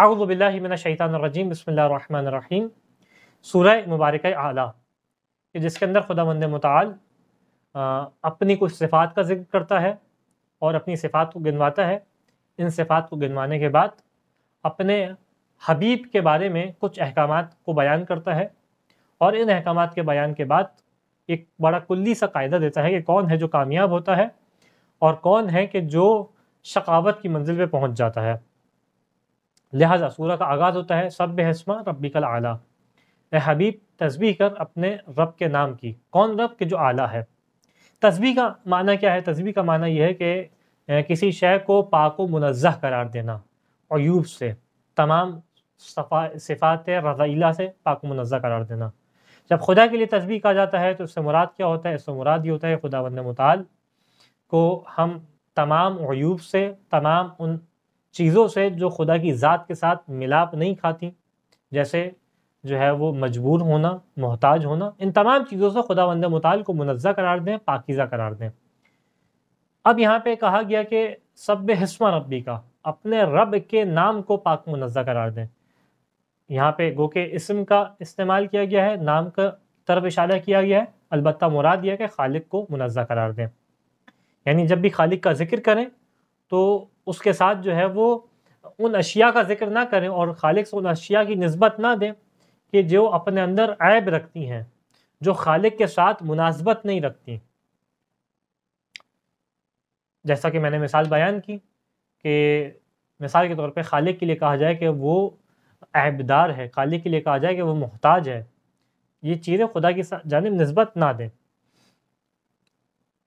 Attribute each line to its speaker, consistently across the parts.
Speaker 1: आउज़बिल्लिमिनशैतानरजीम बसमीम सूरह मुबारक आला कि जिसके अंदर खुदा मंद मताल अपनी कुछ सिफ़ात का जिक्र करता है और अपनी सिफ़ात को गिनवाता है इन सिफ़ात को गिनवाने के बाद अपने हबीब के बारे में कुछ अहकाम को बयान करता है और इन अहकाम के बयान के बाद एक बड़ा कुल्ली सा कायदा देता है कि कौन है जो कामयाब होता है और कौन है कि जो शकावत की मंजिल पर पहुँच जाता है लिहाजा सूरह का आगाज़ होता है सब हसमा कल आला ए हबीब तस्बी कर अपने रब के नाम की कौन रब के जो आला है तस्बी का माना क्या है तस्बी का माना यह है कि किसी शय को पाक व मुनज़ करार देना अयूब से तमाम सिफ़ात रज़ाइला से पाक व मुनज़ करार देना जब खुदा के लिए तस्बी कहा जाता है तो उससे मुराद क्या होता है इससे मुराद ये होता है खुदा वन मताल को हम तमाम अयूब से तमाम उन चीज़ों से जो खुदा की ज़ात के साथ मिलाप नहीं खाती जैसे जो है वो मजबूर होना मोहताज होना इन तमाम चीज़ों से खुदा वंद मताल को मुनज़ा करार दें पाकिज़ा करार दें अब यहाँ पे कहा गया कि सब हस्मा रबी का अपने रब के नाम को पाक मुनज़ा करार दें यहाँ पे गो के इसम का इस्तेमाल किया गया है नाम का तरफ इशारा किया गया है अलबत् मुराद यह कि खालिक को मुनज़ा करार दें यानी जब भी खालिक का जिक्र करें तो उसके साथ जो है वो उन अशिया का जिक्र ना करें और खालिक से उन अशिया की नस्बत ना दें कि जो अपने अंदर ऐब रखती हैं जो खालिक के साथ मुनासबत नहीं रखती जैसा कि मैंने मिसाल बयान की कि मिसाल के तौर पे खालिक के लिए कहा जाए कि वो ऐबदार है खालिक के लिए कहा जाए कि वो मोहताज है ये चीज़ें खुदा की जानब नस्बत ना दें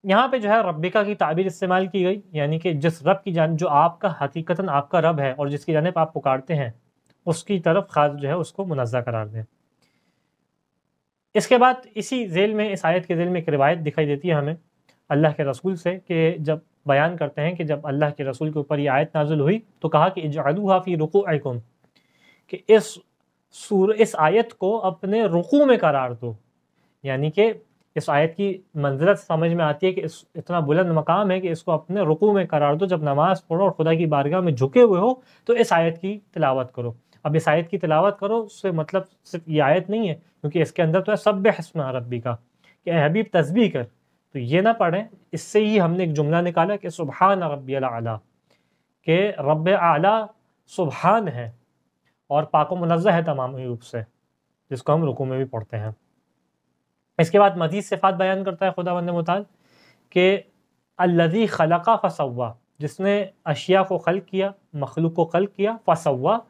Speaker 1: यहाँ पे जो है रबिका की ताबीर इस्तेमाल की गई यानी कि जिस रब की जान जो आपका हकीकता आपका रब है और जिसकी जानब आप पुकारते हैं उसकी तरफ खास जो है उसको मुनजा करार दें इसके बाद इसी जेल में इस आयत के जेल में एक रिवायत दिखाई देती है हमें अल्लाह के रसूल से कि जब बयान करते हैं कि जब अल्लाह के रसूल के ऊपर ये आयत नाजुल हुई तो कहा कि इजालू हाफ़ी रुको आकुम कि इस सूर इस आयत को अपने रुकू में करार दो यानी कि इस आयत की मंजरत समझ में आती है कि इस इतना बुलंद मकाम है कि इसको अपने रुकू में करार दो जब नमाज़ पढ़ो और खुदा की बारगाह में झुके हुए हो तो इस आयत की तिलावत करो अब इस आयत की तिलावत करो उससे मतलब सिर्फ ये आयत नहीं है क्योंकि इसके अंदर तो है सब हसम अरबी का कि हबीब तस्बी कर तो ये ना पढ़ें इससे ही हमने एक जुमला निकाला कि सुबहान रबी आला के रब आला सुबहान है और पाक मनजा है तमाम रूप से जिसको हम रुकू में भी पढ़ते हैं इसके बाद मजीद सिफात बयान करता है खुदा बंद मताल के अल्लदी खलका फसवा जिसने अशिया को खल किया मखलूक को खल किया फसवा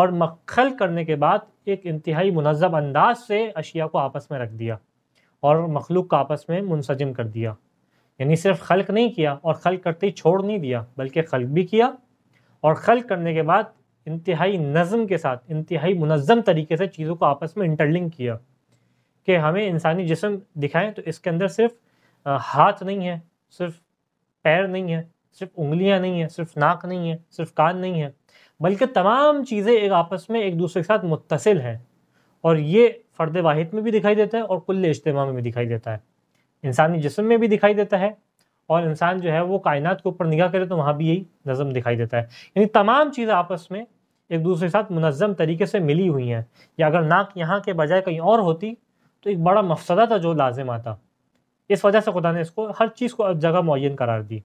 Speaker 1: और मखल करने के बाद एक इंतहाई मुनज़म अंदाज से अशिया को आपस में रख दिया और मखलूक को आपस में मुनसजम कर दिया यानी सिर्फ खल्क नहीं किया और खल्क करते ही छोड़ नहीं दिया बल्कि खल्क भी किया और खल्क करने के बाद इंतहाई नज़म के साथ इंतहाई मनज़म तरीके से चीज़ों को आपस में इंटरलिंक किया कि हमें इंसानी जिसम दिखाएं तो इसके अंदर सिर्फ हाथ नहीं है सिर्फ पैर नहीं है सिर्फ उंगलियां नहीं है सिर्फ नाक नहीं है सिर्फ कान नहीं है बल्कि तमाम चीज़ें एक आपस में एक दूसरे के साथ मुतसिल हैं और ये फ़र्द वाहिद में भी दिखाई देता है और कुल इज्तम में भी दिखाई देता है इंसानी जिसम में भी दिखाई देता है और इंसान जो है वो कायनात के ऊपर निगाह करे तो वहाँ भी यही नज़म दिखाई देता है यानी तमाम चीज़ें आपस में एक दूसरे के साथ मुनज़म तरीके से मिली हुई हैं या अगर नाक यहाँ के बजाय कहीं और होती तो एक बड़ा मफसदा था जो लाजिम आता इस वजह से खुदा ने इसको हर चीज़ को जगह मुन करार दी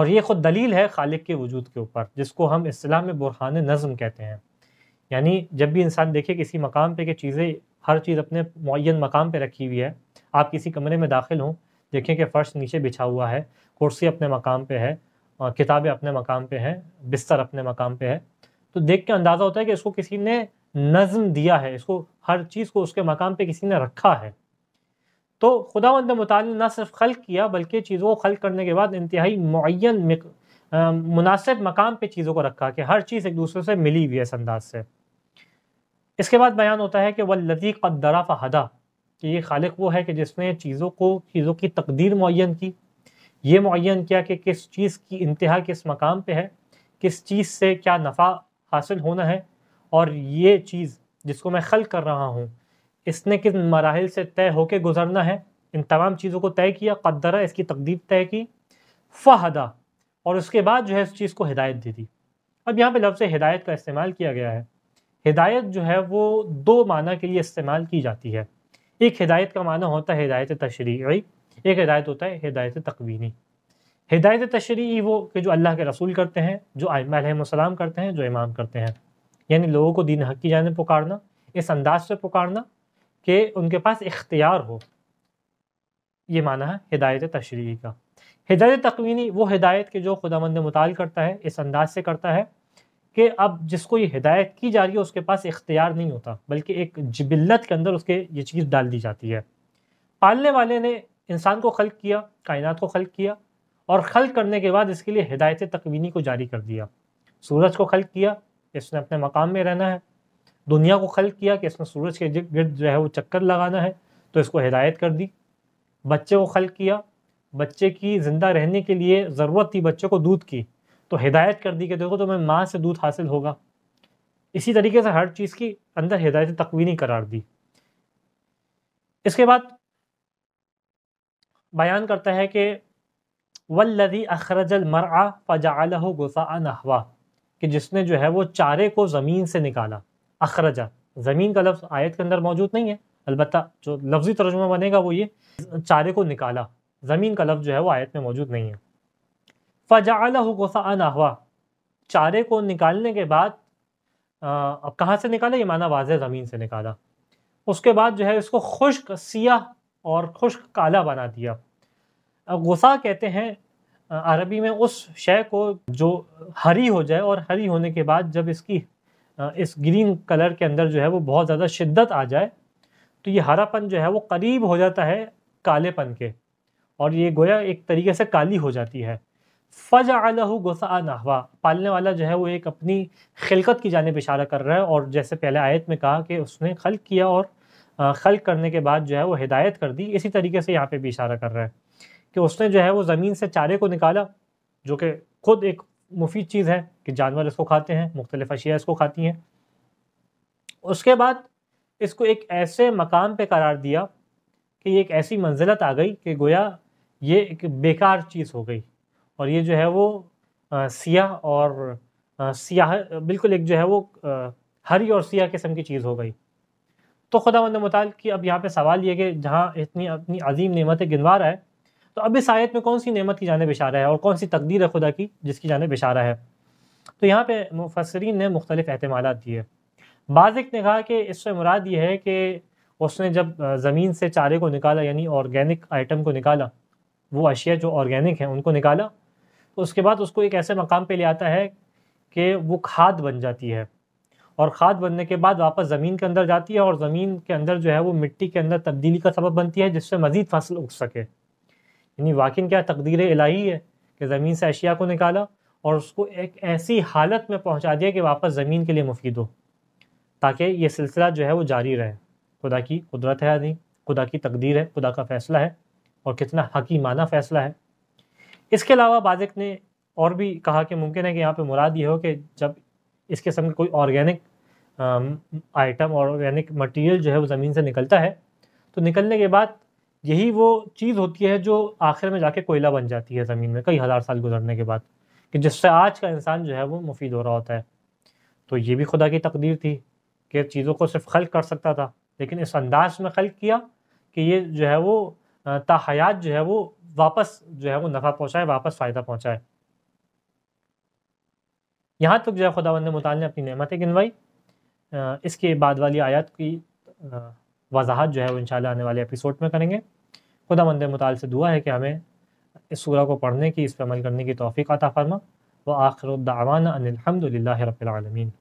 Speaker 1: और ये ख़ुद दलील है खालिक के वजूद के ऊपर जिसको हम इस्लाम में बुरहान नज़म कहते हैं यानी जब भी इंसान देखे किसी मकाम पर कि चीज़ें हर चीज़ अपने मुन मकाम पर रखी हुई है आप किसी कमरे में दाखिल हों देखें कि फ़र्श नीचे बिछा हुआ है कुर्सी अपने मकाम पर है किताबें अपने मकाम पर हैं बिस्तर अपने मकाम पर है तो देख के अंदाज़ा होता है कि इसको किसी ने नज़म दिया है इसको हर चीज़ को उसके मकाम पे किसी ने रखा है तो खुदा मताल ना सिर्फ खल किया बल्कि चीज़ों को खल करने के बाद इंतहाई मुन मुनासिब मकाम पे चीज़ों को रखा कि हर चीज़ एक दूसरे से मिली हुई है इस अंदाज से इसके बाद बयान होता है कि वल्लती कदरा फ़हदा कि ये खालिक वो है कि जिसने चीज़ों को चीज़ों की तकदीर मुन की ये मुन किया कि किस चीज़ की इंतहा किस मकाम पर है किस चीज़ से क्या नफ़ा हासिल होना है और ये चीज़ जिसको मैं खल कर रहा हूँ इसने किस मराहल से तय होके गुजरना है इन तमाम चीज़ों को तय किया कदरा इसकी तकदीर तय की फ़हदा और उसके बाद जो है इस चीज़ को हिदायत दे दी अब यहाँ पे लफ्ज़ हिदायत का इस्तेमाल किया गया है हिदायत जो है वो दो माना के लिए इस्तेमाल की जाती है एक हिदायत का माना होता है हिदायत तशरी एक हिदायत होता है हिदायत तकवीनी हिदायत तशरी वो कि जो अल्लाह के रसूल करते हैं जो आलम करते हैं जो इमाम करते हैं यानी लोगों को दीन हक की जानब पुकारना इस अंदाज से पुकारना कि उनके पास इख्तियार हो ये माना है हिदायत तशरी का हिदायत तकवीनी वो हिदायत के जो खुदा मंद मताल करता है इस अंदाज से करता है कि अब जिसको ये हिदायत की जा रही है उसके पास इख्तियार नहीं होता बल्कि एक जबिल्लत के अंदर उसके ये चीज़ डाल दी जाती है पालने वाले ने इंसान को खल किया कायनात को खल किया और खल करने के बाद इसके लिए हिदायत तकवीनी को जारी कर दिया सूरज को खल किया कि इसने अपने मकाम में रहना है दुनिया को खल किया कि इसने सूरज के गिर्द जो है वो चक्कर लगाना है तो इसको हिदायत कर दी बच्चे को खल किया बच्चे की ज़िंदा रहने के लिए ज़रूरत थी बच्चे को दूध की तो हिदायत कर दी कि देखो तुम्हें मैं माँ से दूध हासिल होगा इसी तरीके से हर चीज़ की अंदर हिदायत तकवीनी करार दी इसके बाद बयान करता है कि वल्लदी अखरजल मरआ फ़जाल गुसा नहवा कि जिसने जो है वो चारे को ज़मीन से निकाला अखरजा ज़मीन का लफ्ज़ आयत के अंदर मौजूद नहीं है अलबत् जो लफ्ज़ी तर्जुमा बनेगा वो ये चारे को निकाला ज़मीन का लफ्ज़ जो है वो आयत में मौजूद नहीं है अला गोसा अनाहवा चारे को निकालने के बाद अब कहाँ से निकाला ये माना वाज ज़मीन से निकाला उसके बाद जो है इसको खुश्क सियाह और खुश्क काला बना दिया अब गुस्सा कहते हैं अरबी में उस शय को जो हरी हो जाए और हरी होने के बाद जब इसकी इस ग्रीन कलर के अंदर जो है वो बहुत ज़्यादा शिद्दत आ जाए तो ये हरापन जो है वो करीब हो जाता है कालेपन के और ये गोया एक तरीके से काली हो जाती है फ़ज आलहू गुसा नहवा पालने वाला जो है वो एक अपनी खिलकत की जानब इशारा कर रहा है और जैसे पहले आयत में कहा कि उसने खल किया और खल करने के बाद जो है वो हिदायत कर दी इसी तरीके से यहाँ पे भी इशारा कर रहा है कि उसने जो है वो ज़मीन से चारे को निकाला जो कि खुद एक मुफीद चीज़ है कि जानवर इसको खाते हैं मुख्तलिफ अशिया इसको खाती हैं उसके बाद इसको एक ऐसे मकाम पे करार दिया कि ये एक ऐसी मंजिलत आ गई कि गोया ये एक बेकार चीज़ हो गई और ये जो है वो आ, सियाह और आ, सियाह बिल्कुल एक जो है वो आ, हरी और सियाह किस्म की चीज़ हो गई तो खुदा मंद मताल की अब यहाँ पे सवाल ये कि जहाँ इतनी अपनी अजीम नमतें गिनवा रहा है तो अब इस आयत में कौन सी नेमत की जानब इशारा है और कौन सी तकदीर है खुदा की जिसकी जानब इशारा है तो यहाँ पे मुफसरीन ने मुख्तलिफ अहतमाल दिए एक ने कहा कि इससे मुराद ये है कि उसने जब ज़मीन से चारे को निकाला यानी ऑर्गेनिक आइटम को निकाला वो अशिया जो ऑर्गेनिक हैं उनको निकाला तो उसके बाद उसको एक ऐसे मकाम पे ले आता है कि वो खाद बन जाती है और खाद बनने के बाद वापस ज़मीन के अंदर जाती है और ज़मीन के अंदर जो है वो मिट्टी के अंदर तब्दीली का सबब बनती है जिससे मज़ीद फसल उग सके यानी वाकिन क्या तकदीर इलाही है कि ज़मीन से अशिया को निकाला और उसको एक ऐसी हालत में पहुँचा दिया कि वापस ज़मीन के लिए मुफीद हो ताकि ये सिलसिला जो है वो जारी रहे खुदा की कुदरत है नहीं खुदा की तकदीर है खुदा का फ़ैसला है और कितना हकीमाना फ़ैसला है इसके अलावा बाजिक ने और भी कहा कि मुमकिन है कि यहाँ पर मुराद ये हो कि जब इस किस्म का कोई ऑर्गेनिक आइटम ऑर्गेनिक मटेरियल जो है वो ज़मीन से निकलता है तो निकलने के बाद यही वो चीज़ होती है जो आखिर में जाके कोयला बन जाती है ज़मीन में कई हज़ार साल गुजरने के बाद कि जिससे आज का इंसान जो है वो मुफीद हो रहा होता है तो ये भी खुदा की तकदीर थी कि चीज़ों को सिर्फ खल कर सकता था लेकिन इस अंदाज में खल किया कि ये जो है वो ताहयात जो है वो वापस जो है वो नफ़ा पहुँचाए वापस फ़ायदा पहुँचाए यहाँ तक तो जो है खुदा ने मुताल ने अपनी नमतें गिनवाई इसके बाद वाली आयत की वजाहत जो है वो इन आने वाले एपिसोड में करेंगे खुदा मंद मताल से दुआ है कि हमें इस सूरह को पढ़ने की इस पर अमल करने की तोफ़ी का फरमा व आखिर दावाना अनिलहमदिल्ला रबालमीन